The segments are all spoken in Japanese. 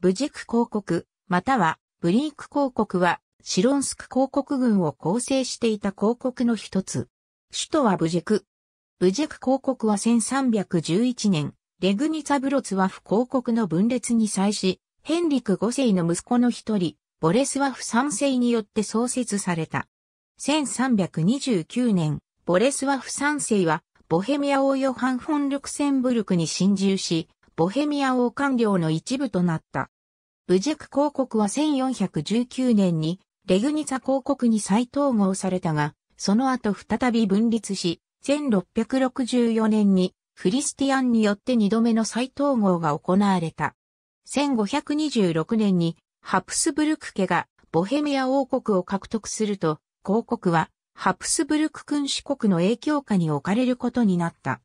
ブジェク公国、またはブリーク公国はシロンスク公国軍を構成していた公国の一つ。首都はブジェク。ブジェク公国は1311年、レグニツァブロツワフ公国の分裂に際し、ヘンリク5世の息子の一人、ボレスワフ3世によって創設された。1329年、ボレスワフ3世は、ボヘミア王ヨハン・フォン・ルクセンブルクに侵入し、ボヘミア王官領の一部となった。ブジェク公国は1419年にレグニツァ公国に再統合されたが、その後再び分立し、1664年にフリスティアンによって二度目の再統合が行われた。1526年にハプスブルク家がボヘミア王国を獲得すると、公国はハプスブルク君主国の影響下に置かれることになった。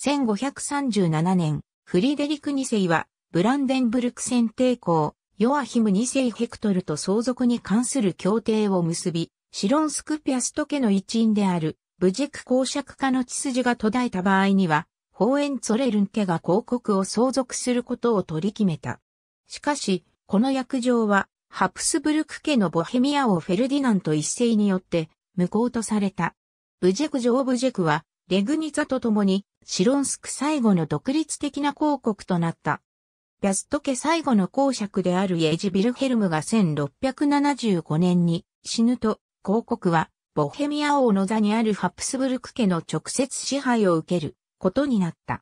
1537年、フリデリク2世は、ブランデンブルク戦抵抗、ヨアヒム2世ヘクトルと相続に関する協定を結び、シロンスクピアスト家の一員である、ブジェク公爵家の血筋が途絶えた場合には、ホーエンツォレルン家が広告を相続することを取り決めた。しかし、この約定は、ハプスブルク家のボヘミア王フェルディナント一世によって、無効とされた。ブジェク・上ブジェクは、レグニツァと共に、シロンスク最後の独立的な公国となった。ピャスト家最後の公爵であるイエジ・ビルヘルムが1675年に死ぬと、公国はボヘミア王の座にあるハプスブルク家の直接支配を受けることになった。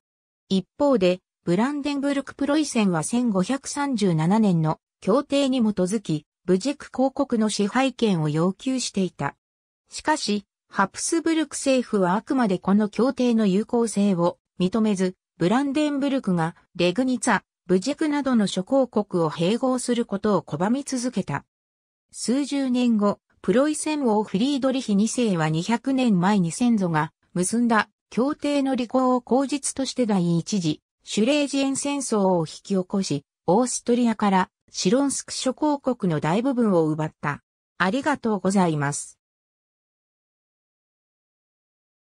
一方で、ブランデンブルク・プロイセンは1537年の協定に基づき、ブジェク公国の支配権を要求していた。しかし、ハプスブルク政府はあくまでこの協定の有効性を認めず、ブランデンブルクがレグニツァ、ブジェクなどの諸公国を併合することを拒み続けた。数十年後、プロイセン王フリードリヒ2世は200年前に先祖が結んだ協定の履行を口実として第一次シュレージエン戦争を引き起こし、オーストリアからシロンスク諸公国の大部分を奪った。ありがとうございます。